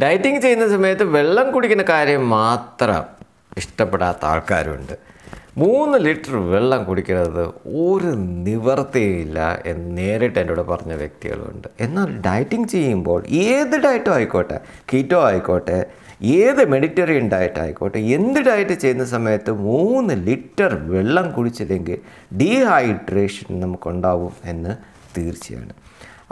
dieting ചെയ്യുന്ന സമയത്ത് വെള്ളം കുടിക്കുന്ന കാര്യം മാത്രം ഇഷ്ടപ്പെടാത്ത ആൾക്കാരുണ്ട് മൂന്ന് ലിറ്റർ വെള്ളം കുടിക്കുന്നത് ഒരു നിവർത്തിയില്ല എന്ന് നേരിട്ട് എന്നോട് പറഞ്ഞ വ്യക്തികളുണ്ട് എന്നാൽ ഡയറ്റിംഗ് ചെയ്യുമ്പോൾ ഏത് ഡയറ്റോ ആയിക്കോട്ടെ കീറ്റോ ആയിക്കോട്ടെ ഏത് മെഡിറ്ററിയൻ ഡയറ്റ് ആയിക്കോട്ടെ എന്ത് ഡയറ്റ് ചെയ്യുന്ന സമയത്ത് മൂന്ന് ലിറ്റർ വെള്ളം കുടിച്ചില്ലെങ്കിൽ ഡീഹൈഡ്രേഷൻ നമുക്കുണ്ടാവും എന്ന് തീർച്ചയാണ്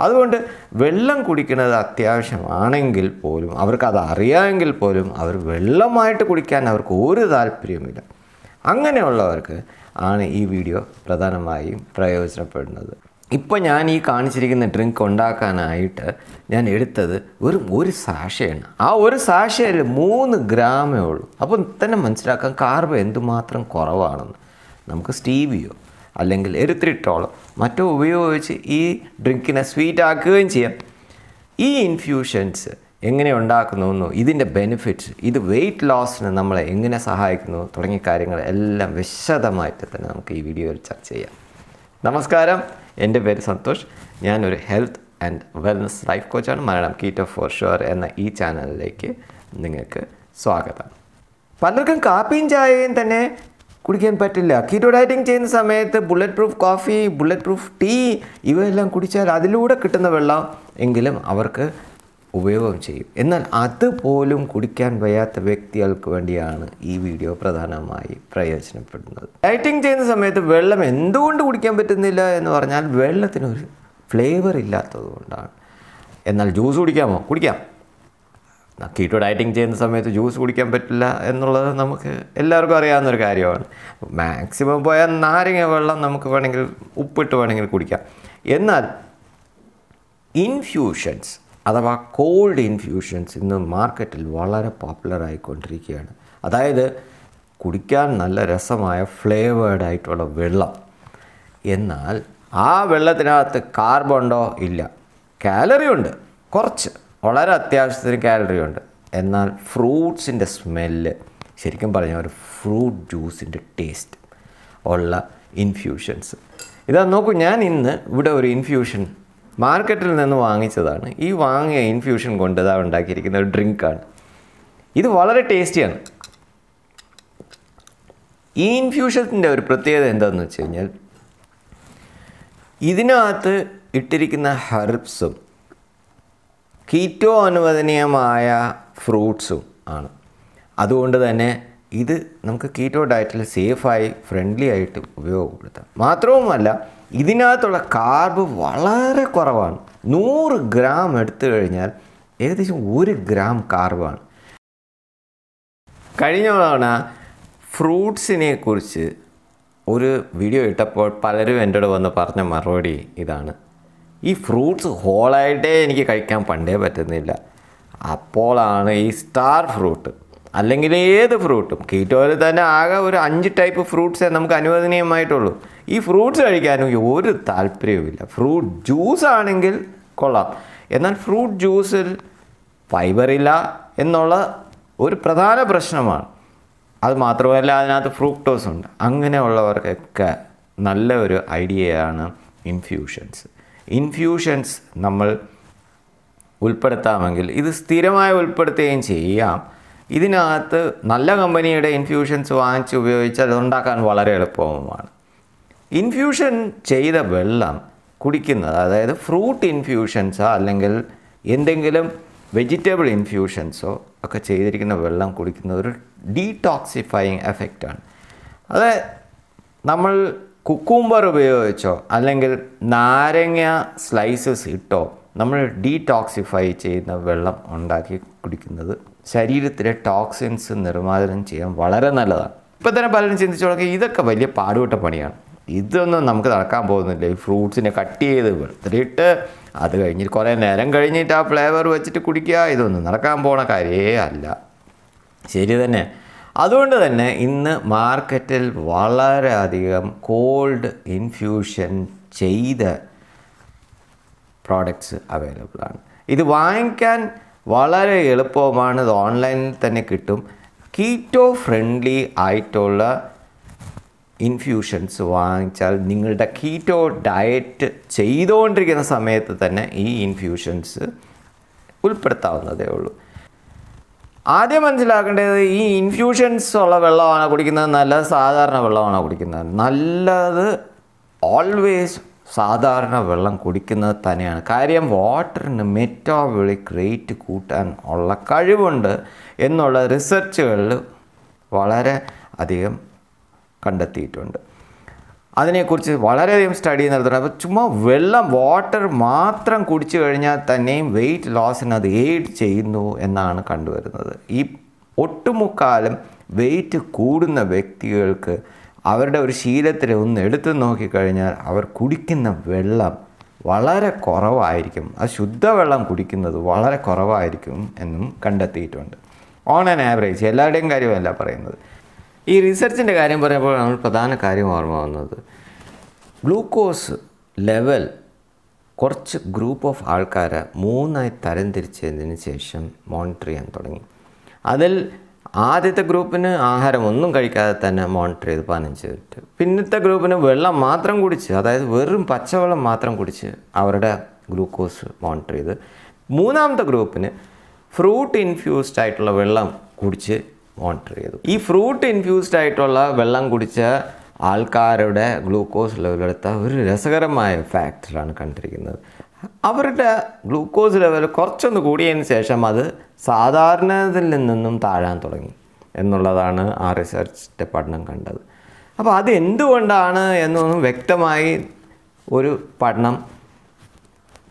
അതുകൊണ്ട് വെള്ളം കുടിക്കുന്നത് അത്യാവശ്യമാണെങ്കിൽ പോലും അവർക്കത് അറിയാമെങ്കിൽ പോലും അവർ വെള്ളമായിട്ട് കുടിക്കാൻ അവർക്ക് ഒരു താല്പര്യവുമില്ല അങ്ങനെയുള്ളവർക്ക് ആണ് ഈ വീഡിയോ പ്രധാനമായും പ്രയോജനപ്പെടുന്നത് ഇപ്പോൾ ഞാൻ ഈ കാണിച്ചിരിക്കുന്ന ഡ്രിങ്ക് ഉണ്ടാക്കാനായിട്ട് ഞാൻ എടുത്തത് ഒരു ഒരു സാഷയാണ് ആ ഒരു സാഷയിൽ മൂന്ന് ഗ്രാമേ ഉള്ളൂ അപ്പം തന്നെ മനസ്സിലാക്കാം കാർബ് എന്തുമാത്രം കുറവാണെന്ന് നമുക്ക് സ്റ്റീവിയോ അല്ലെങ്കിൽ എരുത്തിരിട്ടോളം മറ്റോ ഉപയോഗിച്ച് ഈ ഡ്രിങ്കിനെ ആക്കുകയും ചെയ്യാം ഈ ഇൻഫ്യൂഷൻസ് എങ്ങനെ ഉണ്ടാക്കുന്നു ഇതിൻ്റെ ബെനിഫിറ്റ്സ് ഇത് വെയിറ്റ് ലോസിന് നമ്മളെ എങ്ങനെ സഹായിക്കുന്നു തുടങ്ങിയ കാര്യങ്ങൾ എല്ലാം വിശദമായിട്ട് തന്നെ നമുക്ക് ഈ വീഡിയോയിൽ ചർച്ച ചെയ്യാം നമസ്കാരം എൻ്റെ പേര് സന്തോഷ് ഞാനൊരു ഹെൽത്ത് ആൻഡ് വെൽനസ് ലൈഫ് കോച്ചാണ് മലയാളം കീറ്റോ ഫോർ ഷുവർ എന്ന ഈ ചാനലിലേക്ക് നിങ്ങൾക്ക് സ്വാഗതം പലർക്കും കാപ്പിയും ചായയും തന്നെ കുടിക്കാൻ പറ്റില്ല കീറ്റോ ഡയറ്റിംഗ് ചെയ്യുന്ന സമയത്ത് bullet proof coffee bullet proof tea ഇവയെല്ലാം കുടിച്ചാൽ അതിലൂടെ കിട്ടുന്ന വെള്ളം എങ്കിലും അവർക്ക് ഉപയോഗം ചെയ്യും എന്നാൽ അതുപോലും കുടിക്കാൻ വയ്യാത്ത വ്യക്തികൾക്ക് വേണ്ടിയാണ് ഈ വീഡിയോ പ്രധാനമായി പ്രയോജനപ്പെടുന്നത് ഡയറ്റിംഗ് ചെയ്യുന്ന സമയത്ത് വെള്ളം എന്തുകൊണ്ട് കുടിക്കാൻ പറ്റുന്നില്ല എന്ന് പറഞ്ഞാൽ വെള്ളത്തിനൊരു ഫ്ലേവർ ഇല്ലാത്തത് കൊണ്ടാണ് എന്നാൽ ജ്യൂസ് കുടിക്കാമോ കുടിക്കാം കീട്ടോ ഡയറ്റിംഗ് ചെയ്യുന്ന സമയത്ത് ജ്യൂസ് കുടിക്കാൻ പറ്റില്ല എന്നുള്ളത് നമുക്ക് എല്ലാവർക്കും അറിയാവുന്ന ഒരു കാര്യമാണ് മാക്സിമം പോയാൽ നാരങ്ങ വെള്ളം നമുക്ക് വേണമെങ്കിൽ ഉപ്പിട്ട് വേണമെങ്കിൽ കുടിക്കാം എന്നാൽ ഇൻഫ്യൂഷൻസ് അഥവാ കോൾഡ് ഇൻഫ്യൂഷൻസ് ഇന്ന് മാർക്കറ്റിൽ വളരെ പോപ്പുലറായിക്കൊണ്ടിരിക്കുകയാണ് അതായത് കുടിക്കാൻ നല്ല രസമായ ഫ്ലേവേഡ് ആയിട്ടുള്ള വെള്ളം എന്നാൽ ആ വെള്ളത്തിനകത്ത് ഉണ്ടോ ഇല്ല കാലറി ഉണ്ട് കുറച്ച് വളരെ അത്യാവശ്യത്തിന് കാലറി ഉണ്ട് എന്നാൽ ഫ്രൂട്ട്സിൻ്റെ സ്മെല്ല് ശരിക്കും പറഞ്ഞാൽ ഒരു ഫ്രൂട്ട് ജ്യൂസിൻ്റെ ടേസ്റ്റ് ഉള്ള ഇൻഫ്യൂഷൻസ് ഇതാ നോക്കൂ ഞാൻ ഇന്ന് ഇവിടെ ഒരു ഇൻഫ്യൂഷൻ മാർക്കറ്റിൽ നിന്ന് വാങ്ങിച്ചതാണ് ഈ വാങ്ങിയ ഇൻഫ്യൂഷൻ കൊണ്ട് ഇതാ ഉണ്ടാക്കിയിരിക്കുന്ന ഒരു ഡ്രിങ്കാണ് ഇത് വളരെ ടേസ്റ്റിയാണ് ഈ ഇൻഫ്യൂഷൻസിൻ്റെ ഒരു പ്രത്യേകത എന്താണെന്ന് വെച്ച് കഴിഞ്ഞാൽ ഇതിനകത്ത് ഇട്ടിരിക്കുന്ന ഹെർബ്സും കീറ്റോ അനുവദനീയമായ ഫ്രൂട്ട്സും ആണ് അതുകൊണ്ട് തന്നെ ഇത് നമുക്ക് കീറ്റോ ഡയറ്റിൽ സേഫായി ഫ്രണ്ട്ലി ആയിട്ട് ഉപയോഗപ്പെടുത്താം മാത്രവുമല്ല ഇതിനകത്തുള്ള കാർബ് വളരെ കുറവാണ് നൂറ് ഗ്രാം എടുത്തു കഴിഞ്ഞാൽ ഏകദേശം ഒരു ഗ്രാം കാർബാണ് കഴിഞ്ഞ തവണ ഫ്രൂട്ട്സിനെ കുറിച്ച് ഒരു വീഡിയോ ഇട്ടപ്പോൾ പലരും എൻ്റെ വന്ന് പറഞ്ഞ മറുപടി ഇതാണ് ഈ ഫ്രൂട്ട്സ് ഹോളായിട്ടേ എനിക്ക് കഴിക്കാൻ പണ്ടേ പറ്റുന്നില്ല അപ്പോളാണ് ഈ സ്റ്റാർ ഫ്രൂട്ട് അല്ലെങ്കിൽ ഏത് ഫ്രൂട്ടും കീറ്റോയിൽ തന്നെ ആകെ ഒരു അഞ്ച് ടൈപ്പ് ഫ്രൂട്ട്സേ നമുക്ക് അനുവദനീയമായിട്ടുള്ളൂ ഈ ഫ്രൂട്ട്സ് കഴിക്കാനും ഒരു താല്പര്യവുമില്ല ഫ്രൂട്ട് ജ്യൂസ് ആണെങ്കിൽ കൊള്ളാം എന്നാൽ ഫ്രൂട്ട് ജ്യൂസിൽ ഫൈബറില്ല എന്നുള്ള ഒരു പ്രധാന പ്രശ്നമാണ് അത് മാത്രമല്ല അതിനകത്ത് ഫ്രൂക്ടോസ് ഉണ്ട് അങ്ങനെയുള്ളവർക്കൊക്കെ നല്ല ഒരു ഐഡിയയാണ് ഇൻഫ്യൂഷൻസ് ഇൻഫ്യൂഷൻസ് നമ്മൾ ഉൾപ്പെടുത്താമെങ്കിൽ ഇത് സ്ഥിരമായി ഉൾപ്പെടുത്തുകയും ചെയ്യാം ഇതിനകത്ത് നല്ല കമ്പനിയുടെ ഇൻഫ്യൂഷൻസ് വാങ്ങിച്ച് ഉപയോഗിച്ച് അതുണ്ടാക്കാൻ വളരെ എളുപ്പവുമാണ് ഇൻഫ്യൂഷൻ ചെയ്ത വെള്ളം കുടിക്കുന്നത് അതായത് ഫ്രൂട്ട് ഇൻഫ്യൂഷൻസോ അല്ലെങ്കിൽ എന്തെങ്കിലും വെജിറ്റബിൾ ഇൻഫ്യൂഷൻസോ ഒക്കെ ചെയ്തിരിക്കുന്ന വെള്ളം കുടിക്കുന്നത് ഒരു ഡീടോക്സിഫയിങ് എഫക്റ്റാണ് അത് നമ്മൾ കുക്കുംബർ ഉപയോഗിച്ചോ അല്ലെങ്കിൽ നാരങ്ങ സ്ലൈസസ് ഇട്ടോ നമ്മൾ ഡീടോക്സിഫൈ ചെയ്യുന്ന വെള്ളം ഉണ്ടാക്കി കുടിക്കുന്നത് ശരീരത്തിലെ ടോക്സിൻസ് നിർമ്മാർജ്ജനം ചെയ്യാൻ വളരെ നല്ലതാണ് ഇപ്പം തന്നെ പലരും ചിന്തിച്ചു തുടങ്ങി ഇതൊക്കെ വലിയ പാടുപെട്ട പണിയാണ് ഇതൊന്നും നമുക്ക് നടക്കാൻ പോകുന്നില്ല ഈ ഫ്രൂട്ട്സിനെ കട്ട് ചെയ്ത് വെളുത്തിട്ട് അത് കഴിഞ്ഞ് കുറേ നേരം കഴിഞ്ഞിട്ട് ആ ഫ്ലേവർ വെച്ചിട്ട് കുടിക്കുക ഇതൊന്നും നടക്കാൻ പോണ കാര്യേ അല്ല ശരി തന്നെ അതുകൊണ്ട് തന്നെ ഇന്ന് മാർക്കറ്റിൽ വളരെയധികം കോൾഡ് ഇൻഫ്യൂഷൻ ചെയ്ത പ്രോഡക്റ്റ്സ് അവൈലബിൾ ആണ് ഇത് വാങ്ങിക്കാൻ വളരെ എളുപ്പമാണ് ഇത് ഓൺലൈനിൽ തന്നെ കിട്ടും കീറ്റോ ഫ്രണ്ട്ലി ആയിട്ടുള്ള ഇൻഫ്യൂഷൻസ് വാങ്ങിച്ചാൽ നിങ്ങളുടെ കീറ്റോ ഡയറ്റ് ചെയ്തുകൊണ്ടിരിക്കുന്ന സമയത്ത് തന്നെ ഈ ഇൻഫ്യൂഷൻസ് ഉൾപ്പെടുത്താവുന്നതേ ഉള്ളൂ ആദ്യം മനസ്സിലാക്കേണ്ടത് ഈ ഇൻഫ്യൂഷൻസ് ഉള്ള വെള്ളമാണോ കുടിക്കുന്നത് നല്ല സാധാരണ വെള്ളമാണോ കുടിക്കുന്നത് നല്ലത് ഓൾവേസ് സാധാരണ വെള്ളം കുടിക്കുന്നത് തന്നെയാണ് കാര്യം വാട്ടറിന് മെറ്റാബോളിക് റേറ്റ് കൂട്ടാൻ ഉള്ള കഴിവുണ്ട് എന്നുള്ള റിസർച്ചുകളിൽ വളരെ അധികം കണ്ടെത്തിയിട്ടുണ്ട് അതിനെക്കുറിച്ച് വളരെയധികം സ്റ്റഡി നടത്തുന്നുണ്ട് അപ്പോൾ ചുമ്മാ വെള്ളം വാട്ടർ മാത്രം കുടിച്ചു കഴിഞ്ഞാൽ തന്നെയും വെയിറ്റ് ലോസിന് അത് എയ്ഡ് ചെയ്യുന്നു എന്നാണ് കണ്ടുവരുന്നത് ഈ ഒട്ടുമുക്കാലും വെയിറ്റ് കൂടുന്ന വ്യക്തികൾക്ക് അവരുടെ ഒരു ശീലത്തിൽ ഒന്ന് എടുത്തു നോക്കിക്കഴിഞ്ഞാൽ അവർ കുടിക്കുന്ന വെള്ളം വളരെ കുറവായിരിക്കും അത് ശുദ്ധവെള്ളം കുടിക്കുന്നത് വളരെ കുറവായിരിക്കും എന്നും കണ്ടെത്തിയിട്ടുണ്ട് ഓൺ ആൻ ആവറേജ് എല്ലാവരുടെയും കാര്യമല്ല പറയുന്നത് ഈ റിസർച്ചിൻ്റെ കാര്യം പറയുമ്പോൾ നമ്മൾ പ്രധാന കാര്യം ഓർമ്മ വന്നത് ഗ്ലൂക്കോസ് ലെവൽ കുറച്ച് ഗ്രൂപ്പ് ഓഫ് ആൾക്കാരെ മൂന്നായി തരംതിരിച്ചതിന് ശേഷം മോണിറ്റർ ചെയ്യാൻ തുടങ്ങി അതിൽ ആദ്യത്തെ ഗ്രൂപ്പിന് ആഹാരം ഒന്നും കഴിക്കാതെ തന്നെ മോണിറ്റർ ചെയ്ത് പതിനഞ്ച് മിനിറ്റ് പിന്നത്തെ ഗ്രൂപ്പിന് വെള്ളം മാത്രം കുടിച്ച് അതായത് വെറും പച്ചവെള്ളം മാത്രം കുടിച്ച് അവരുടെ ഗ്ലൂക്കോസ് മോണിറ്റർ ചെയ്ത് മൂന്നാമത്തെ ഗ്രൂപ്പിന് ഫ്രൂട്ട് ഇൻഫ്യൂസ്ഡ് ആയിട്ടുള്ള വെള്ളം കുടിച്ച് മോണിറ്റർ ചെയ്തു ഈ ഫ്രൂട്ട് ഇൻഫ്യൂസ്ഡ് ആയിട്ടുള്ള വെള്ളം കുടിച്ച ആൾക്കാരുടെ ഗ്ലൂക്കോസ് ലെവലെടുത്ത ഒരു രസകരമായ ഫാക്ടറാണ് കണ്ടിരിക്കുന്നത് അവരുടെ ഗ്ലൂക്കോസ് ലെവൽ കുറച്ചൊന്ന് കൂടിയതിന് ശേഷം അത് സാധാരണത്തിൽ നിന്നും താഴാൻ തുടങ്ങി എന്നുള്ളതാണ് ആ റിസർച്ചിൻ്റെ പഠനം കണ്ടത് അപ്പോൾ അത് എന്തുകൊണ്ടാണ് എന്നൊന്നും വ്യക്തമായി ഒരു പഠനം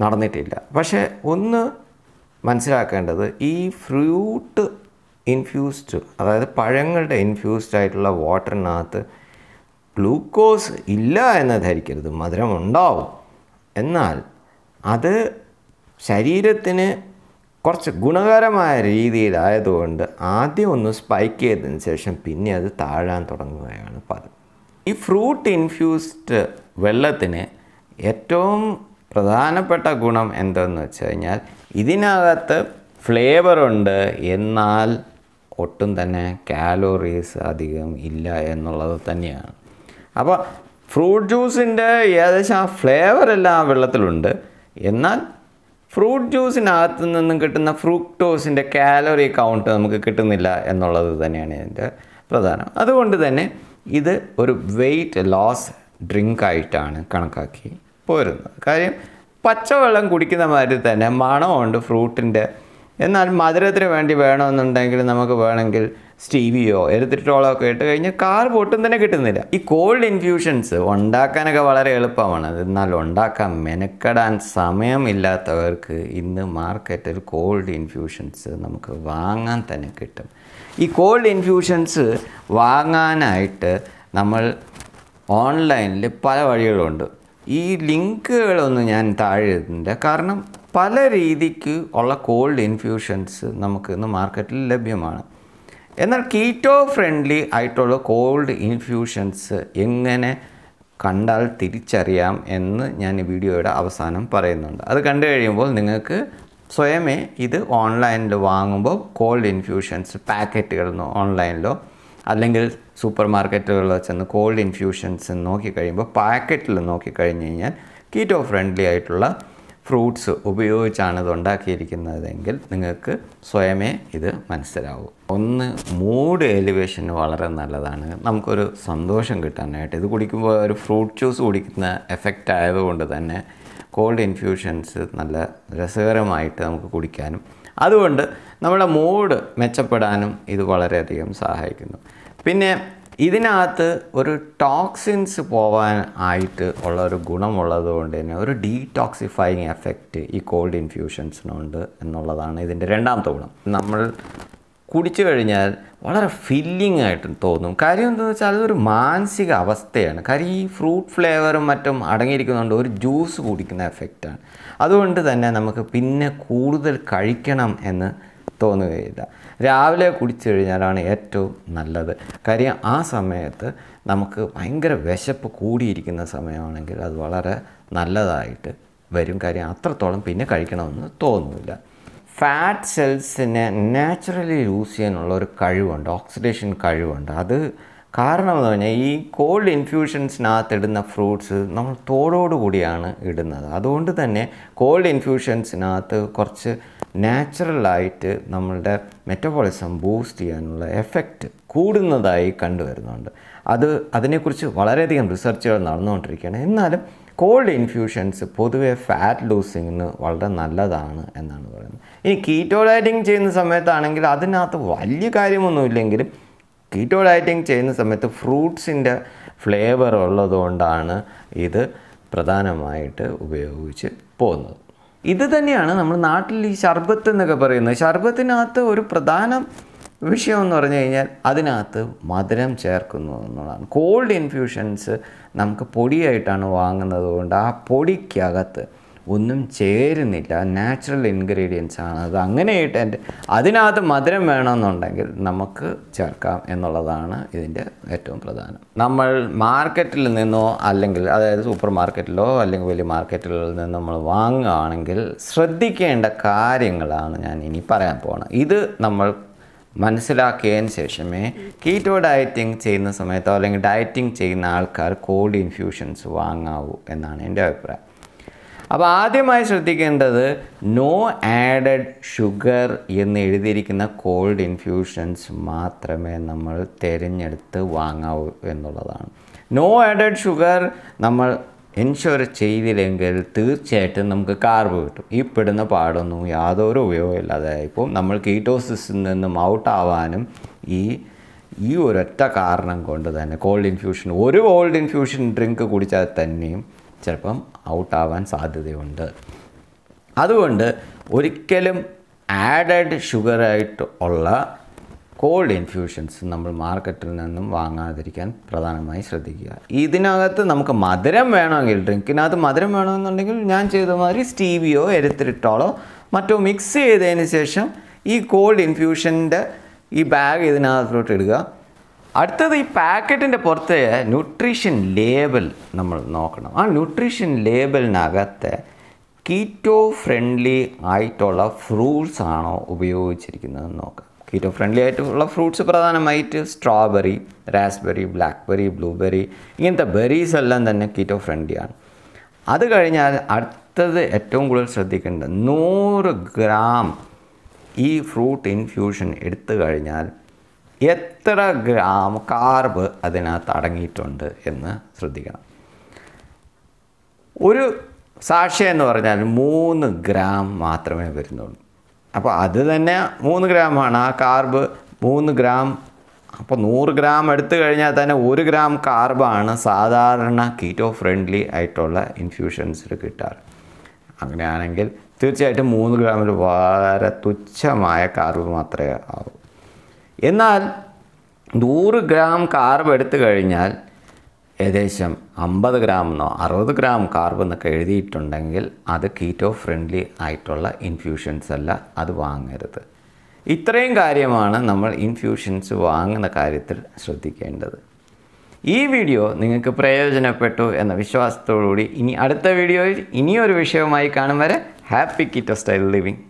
നടന്നിട്ടില്ല പക്ഷേ ഒന്ന് മനസ്സിലാക്കേണ്ടത് ഈ ഫ്രൂട്ട് ഇൻഫ്യൂസ്ഡ് അതായത് പഴങ്ങളുടെ ഇൻഫ്യൂസ്ഡ് ആയിട്ടുള്ള വാട്ടറിനകത്ത് ഗ്ലൂക്കോസ് ഇല്ല എന്ന് ധരിക്കരുത് മധുരം ഉണ്ടാവും എന്നാൽ അത് ശരീരത്തിന് കുറച്ച് ഗുണകരമായ രീതിയിലായതുകൊണ്ട് ആദ്യം ഒന്ന് സ്പൈക്ക് ചെയ്തതിന് ശേഷം പിന്നെ അത് താഴാൻ തുടങ്ങുകയാണ് പതിവ് ഈ ഫ്രൂട്ട് ഇൻഫ്യൂസ്ഡ് വെള്ളത്തിന് ഏറ്റവും പ്രധാനപ്പെട്ട ഗുണം എന്തെന്ന് വെച്ച് കഴിഞ്ഞാൽ ഇതിനകത്ത് ഫ്ലേവറുണ്ട് എന്നാൽ ഒട്ടും തന്നെ കാലോറീസ് അധികം ഇല്ല എന്നുള്ളത് തന്നെയാണ് അപ്പോൾ ഫ്രൂട്ട് ജ്യൂസിൻ്റെ ഏകദേശം ആ ഫ്ലേവർ എല്ലാം ആ വെള്ളത്തിലുണ്ട് എന്നാൽ ഫ്രൂട്ട് ജ്യൂസിനകത്തു നിന്നും കിട്ടുന്ന ഫ്രൂക്ടോസിൻ്റെ കാലറി കൗണ്ട് നമുക്ക് കിട്ടുന്നില്ല എന്നുള്ളത് തന്നെയാണ് ഇതിൻ്റെ പ്രധാനം അതുകൊണ്ട് തന്നെ ഇത് ഒരു വെയിറ്റ് ലോസ് ഡ്രിങ്കായിട്ടാണ് കണക്കാക്കി പോരുന്നത് കാര്യം പച്ചവെള്ളം കുടിക്കുന്ന മാതിരി തന്നെ മണമുണ്ട് ഫ്രൂട്ടിൻ്റെ എന്നാൽ മധുരത്തിന് വേണ്ടി വേണമെന്നുണ്ടെങ്കിൽ നമുക്ക് വേണമെങ്കിൽ സ്റ്റീവിയോ എരുത്തിട്ടോളോ ഒക്കെ ഇട്ട് കഴിഞ്ഞാൽ കാർ പൊട്ടും തന്നെ കിട്ടുന്നില്ല ഈ കോൾഡ് ഇൻഫ്യൂഷൻസ് ഉണ്ടാക്കാനൊക്കെ വളരെ എളുപ്പമാണ് എന്നാൽ ഉണ്ടാക്കാൻ മെനക്കെടാൻ സമയമില്ലാത്തവർക്ക് ഇന്ന് മാർക്കറ്റിൽ കോൾഡ് ഇൻഫ്യൂഷൻസ് നമുക്ക് വാങ്ങാൻ തന്നെ കിട്ടും ഈ കോൾഡ് ഇൻഫ്യൂഷൻസ് വാങ്ങാനായിട്ട് നമ്മൾ ഓൺലൈനിൽ പല വഴികളുണ്ട് ഈ ലിങ്കുകളൊന്നും ഞാൻ താഴെ എഴുതുന്നില്ല കാരണം പല രീതിക്ക് ഉള്ള കോൾഡ് ഇൻഫ്യൂഷൻസ് നമുക്ക് ഇന്ന് മാർക്കറ്റിൽ ലഭ്യമാണ് എന്നാൽ കീറ്റോ ഫ്രണ്ട്ലി ആയിട്ടുള്ള കോൾഡ് ഇൻഫ്യൂഷൻസ് എങ്ങനെ കണ്ടാൽ തിരിച്ചറിയാം എന്ന് ഞാൻ ഈ വീഡിയോയുടെ അവസാനം പറയുന്നുണ്ട് അത് കണ്ടു കഴിയുമ്പോൾ നിങ്ങൾക്ക് സ്വയമേ ഇത് ഓൺലൈനിൽ വാങ്ങുമ്പോൾ കോൾഡ് ഇൻഫ്യൂഷൻസ് പാക്കറ്റുകളിൽ നിന്ന് ഓൺലൈനിലോ അല്ലെങ്കിൽ സൂപ്പർ മാർക്കറ്റുകളിലോ ചെന്ന് കോൾഡ് ഇൻഫ്യൂഷൻസ് നോക്കിക്കഴിയുമ്പോൾ പാക്കറ്റിൽ നോക്കിക്കഴിഞ്ഞ് കഴിഞ്ഞാൽ കീറ്റോ ഫ്രണ്ട്ലി ആയിട്ടുള്ള ഫ്രൂട്ട്സ് ഉപയോഗിച്ചാണ് ഇത് ഉണ്ടാക്കിയിരിക്കുന്നതെങ്കിൽ നിങ്ങൾക്ക് സ്വയമേ ഇത് മനസ്സിലാവും ഒന്ന് മൂഡ് എലിവേഷന് വളരെ നല്ലതാണ് നമുക്കൊരു സന്തോഷം കിട്ടാനായിട്ട് ഇത് കുടിക്കുമ്പോൾ ഒരു ഫ്രൂട്ട് ജ്യൂസ് കുടിക്കുന്ന എഫക്റ്റ് ആയതുകൊണ്ട് തന്നെ കോൾഡ് ഇൻഫ്യൂഷൻസ് നല്ല രസകരമായിട്ട് നമുക്ക് കുടിക്കാനും അതുകൊണ്ട് നമ്മുടെ മൂഡ് മെച്ചപ്പെടാനും ഇത് വളരെയധികം സഹായിക്കുന്നു പിന്നെ ഇതിനകത്ത് ഒരു ടോക്സിൻസ് പോവാൻ ആയിട്ട് ഉള്ള ഒരു ഗുണമുള്ളത് കൊണ്ട് തന്നെ ഒരു ഡീടോക്സിഫൈങ് എഫക്റ്റ് ഈ കോൾഡ് ഇൻഫ്യൂഷൻസിനുണ്ട് എന്നുള്ളതാണ് ഇതിൻ്റെ രണ്ടാമത്തെ ഗുണം നമ്മൾ കുടിച്ചു കഴിഞ്ഞാൽ വളരെ ഫില്ലിംഗ് ആയിട്ട് തോന്നും കാര്യം എന്താണെന്ന് വെച്ചാൽ അതൊരു മാനസിക അവസ്ഥയാണ് കാര്യം ഈ ഫ്രൂട്ട് ഫ്ലേവറും മറ്റും അടങ്ങിയിരിക്കുന്നതുകൊണ്ട് ഒരു ജ്യൂസ് കുടിക്കുന്ന എഫക്റ്റാണ് അതുകൊണ്ട് തന്നെ നമുക്ക് പിന്നെ കൂടുതൽ കഴിക്കണം എന്ന് തോന്നുകയില്ല രാവിലെ കുടിച്ചു കഴിഞ്ഞാലാണ് ഏറ്റവും നല്ലത് കാര്യം ആ സമയത്ത് നമുക്ക് ഭയങ്കര വിശപ്പ് കൂടിയിരിക്കുന്ന സമയമാണെങ്കിൽ അത് വളരെ നല്ലതായിട്ട് വരും കാര്യം അത്രത്തോളം പിന്നെ കഴിക്കണമെന്ന് തോന്നില്ല ഫാറ്റ് സെൽസിനെ നാച്ചുറലി യൂസ് ചെയ്യാനുള്ള ഒരു കഴിവുണ്ട് ഓക്സിഡേഷൻ കഴിവുണ്ട് അത് കാരണം എന്ന് പറഞ്ഞാൽ ഈ കോൾഡ് ഇൻഫ്യൂഷൻസിനകത്ത് ഇടുന്ന ഫ്രൂട്ട്സ് നമ്മൾ തോടോടുകൂടിയാണ് ഇടുന്നത് അതുകൊണ്ട് തന്നെ കോൾഡ് ഇൻഫ്യൂഷൻസിനകത്ത് കുറച്ച് നാച്ചുറലായിട്ട് നമ്മളുടെ മെറ്റബോളിസം ബൂസ്റ്റ് ചെയ്യാനുള്ള എഫക്റ്റ് കൂടുന്നതായി കണ്ടുവരുന്നുണ്ട് അത് അതിനെക്കുറിച്ച് വളരെയധികം റിസർച്ചുകൾ നടന്നുകൊണ്ടിരിക്കുകയാണ് എന്നാലും കോൾഡ് ഇൻഫ്യൂഷൻസ് പൊതുവേ ഫാറ്റ് ലൂസിങ്ങിന് വളരെ നല്ലതാണ് എന്നാണ് പറയുന്നത് ഇനി കീറ്റോ ഡയറ്റിംഗ് ചെയ്യുന്ന സമയത്താണെങ്കിൽ അതിനകത്ത് വലിയ കാര്യമൊന്നുമില്ലെങ്കിലും കീറ്റോ ഡയറ്റിംഗ് ചെയ്യുന്ന സമയത്ത് ഫ്രൂട്ട്സിൻ്റെ ഫ്ലേവർ ഉള്ളതുകൊണ്ടാണ് ഇത് പ്രധാനമായിട്ട് ഉപയോഗിച്ച് പോകുന്നത് ഇത് തന്നെയാണ് നമ്മൾ നാട്ടിൽ ഈ ശർബത്ത് എന്നൊക്കെ പറയുന്നത് ശർബത്തിനകത്ത് ഒരു പ്രധാന വിഷയം എന്ന് പറഞ്ഞു കഴിഞ്ഞാൽ അതിനകത്ത് മധുരം ചേർക്കുന്നു എന്നുള്ളതാണ് കോൾഡ് ഇൻഫ്യൂഷൻസ് നമുക്ക് പൊടിയായിട്ടാണ് വാങ്ങുന്നത് കൊണ്ട് ആ പൊടിക്കകത്ത് ഒന്നും ചേരുന്നില്ല നാച്ചുറൽ ഇൻഗ്രീഡിയൻസ് ആണ് അത് അങ്ങനെയായിട്ട് എൻ്റെ അതിനകത്ത് മധുരം വേണമെന്നുണ്ടെങ്കിൽ നമുക്ക് ചേർക്കാം എന്നുള്ളതാണ് ഇതിൻ്റെ ഏറ്റവും പ്രധാനം നമ്മൾ മാർക്കറ്റിൽ നിന്നോ അല്ലെങ്കിൽ അതായത് സൂപ്പർ മാർക്കറ്റിലോ അല്ലെങ്കിൽ വലിയ മാർക്കറ്റുകളിൽ നിന്ന് നമ്മൾ വാങ്ങുകയാണെങ്കിൽ ശ്രദ്ധിക്കേണ്ട കാര്യങ്ങളാണ് ഞാൻ ഇനി പറയാൻ പോകുന്നത് ഇത് നമ്മൾ മനസ്സിലാക്കിയതിന് ശേഷമേ കീറ്റോ ഡയറ്റിംഗ് ചെയ്യുന്ന സമയത്തോ അല്ലെങ്കിൽ ഡയറ്റിംഗ് ചെയ്യുന്ന ആൾക്കാർ കോൾഡ് ഇൻഫ്യൂഷൻസ് വാങ്ങാവൂ എന്നാണ് എൻ്റെ അഭിപ്രായം അപ്പോൾ ആദ്യമായി ശ്രദ്ധിക്കേണ്ടത് നോ ആഡഡ് ഷുഗർ എന്ന് എഴുതിയിരിക്കുന്ന കോൾഡ് ഇൻഫ്യൂഷൻസ് മാത്രമേ നമ്മൾ തിരഞ്ഞെടുത്ത് വാങ്ങാവൂ എന്നുള്ളതാണ് നോ ആഡഡ് ഷുഗർ നമ്മൾ ഇൻഷുർ ചെയ്തില്ലെങ്കിൽ തീർച്ചയായിട്ടും നമുക്ക് കാർബ് കിട്ടും ഈ പെടുന്ന പാടൊന്നും യാതൊരു ഉപയോഗമില്ലാതെ ഇപ്പോൾ നമ്മൾ കീറ്റോസിസിൽ നിന്നും ഔട്ടാവാനും ഈ ഈ ഒരൊറ്റ കാരണം കൊണ്ട് തന്നെ കോൾഡ് ഇൻഫ്യൂഷൻ ഒരു കോൾഡ് ഇൻഫ്യൂഷൻ ഡ്രിങ്ക് കുടിച്ചാൽ തന്നെയും ചിലപ്പം ഔട്ടാവാൻ സാധ്യതയുണ്ട് അതുകൊണ്ട് ഒരിക്കലും ആഡഡ് ഷുഗറായിട്ട് ഉള്ള കോൾഡ് ഇൻഫ്യൂഷൻസ് നമ്മൾ മാർക്കറ്റിൽ നിന്നും വാങ്ങാതിരിക്കാൻ പ്രധാനമായി ശ്രദ്ധിക്കുക ഇതിനകത്ത് നമുക്ക് മധുരം വേണമെങ്കിൽ ഡ്രിങ്കിനകത്ത് മധുരം വേണമെന്നുണ്ടെങ്കിൽ ഞാൻ ചെയ്ത മാതിരി സ്റ്റീവിയോ എരുത്തിരിട്ടോളോ മറ്റോ മിക്സ് ചെയ്തതിന് ശേഷം ഈ കോൾഡ് ഇൻഫ്യൂഷൻ്റെ ഈ ബാഗ് ഇതിനകത്തോട്ട് ഇടുക അടുത്തത് ഈ പാക്കറ്റിൻ്റെ പുറത്ത് ന്യൂട്രീഷൻ ലേബൽ നമ്മൾ നോക്കണം ആ ന്യൂട്രീഷൻ ലേബലിനകത്ത് കീറ്റോ ഫ്രണ്ട്ലി ആയിട്ടുള്ള ഫ്രൂട്ട്സ് ആണോ ഉപയോഗിച്ചിരിക്കുന്നത് നോക്കാം കീറ്റോ ഫ്രണ്ട്ലി ആയിട്ടുള്ള ഫ്രൂട്ട്സ് പ്രധാനമായിട്ട് സ്ട്രോബെറി റാസ്ബെറി ബ്ലാക്ക്ബെറി ബ്ലൂബെറി ഇങ്ങനത്തെ ബെറീസ് എല്ലാം തന്നെ കീറ്റോ ആണ് അത് കഴിഞ്ഞാൽ അടുത്തത് ഏറ്റവും കൂടുതൽ ശ്രദ്ധിക്കേണ്ടത് നൂറ് ഗ്രാം ഈ ഫ്രൂട്ട് ഇൻഫ്യൂഷൻ എടുത്തു കഴിഞ്ഞാൽ എത്ര ഗ്രാം കാർബ് അതിനകത്ത് അടങ്ങിയിട്ടുണ്ട് എന്ന് ശ്രദ്ധിക്കണം ഒരു സാക്ഷ്യ എന്ന് പറഞ്ഞാൽ മൂന്ന് ഗ്രാം മാത്രമേ വരുന്നുള്ളൂ അപ്പോൾ അത് തന്നെ മൂന്ന് ഗ്രാമാണ് ആ കാർബ് മൂന്ന് ഗ്രാം അപ്പോൾ നൂറ് ഗ്രാം എടുത്തു കഴിഞ്ഞാൽ തന്നെ ഒരു ഗ്രാം കാർബാണ് സാധാരണ കീറ്റോ ഫ്രണ്ട്ലി ആയിട്ടുള്ള ഇൻഫ്യൂഷൻസിൽ കിട്ടാറ് അങ്ങനെയാണെങ്കിൽ തീർച്ചയായിട്ടും മൂന്ന് ഗ്രാമിൽ വളരെ തുച്ഛമായ കാർബ് മാത്രമേ ആവൂ എന്നാൽ നൂറ് ഗ്രാം കാർബ് എടുത്തു കഴിഞ്ഞാൽ ഏകദേശം അമ്പത് ഗ്രാം എന്നോ അറുപത് ഗ്രാം കാർബ് എന്നൊക്കെ എഴുതിയിട്ടുണ്ടെങ്കിൽ അത് കീറ്റോ ഫ്രണ്ട്ലി ആയിട്ടുള്ള ഇൻഫ്യൂഷൻസ് അല്ല അത് വാങ്ങരുത് ഇത്രയും കാര്യമാണ് നമ്മൾ ഇൻഫ്യൂഷൻസ് വാങ്ങുന്ന കാര്യത്തിൽ ശ്രദ്ധിക്കേണ്ടത് ഈ വീഡിയോ നിങ്ങൾക്ക് പ്രയോജനപ്പെട്ടു എന്ന വിശ്വാസത്തോടുകൂടി ഇനി അടുത്ത വീഡിയോയിൽ ഇനിയൊരു വിഷയവുമായി കാണും വരെ ഹാപ്പി കിറ്റോ സ്റ്റൈൽ ലിവിങ്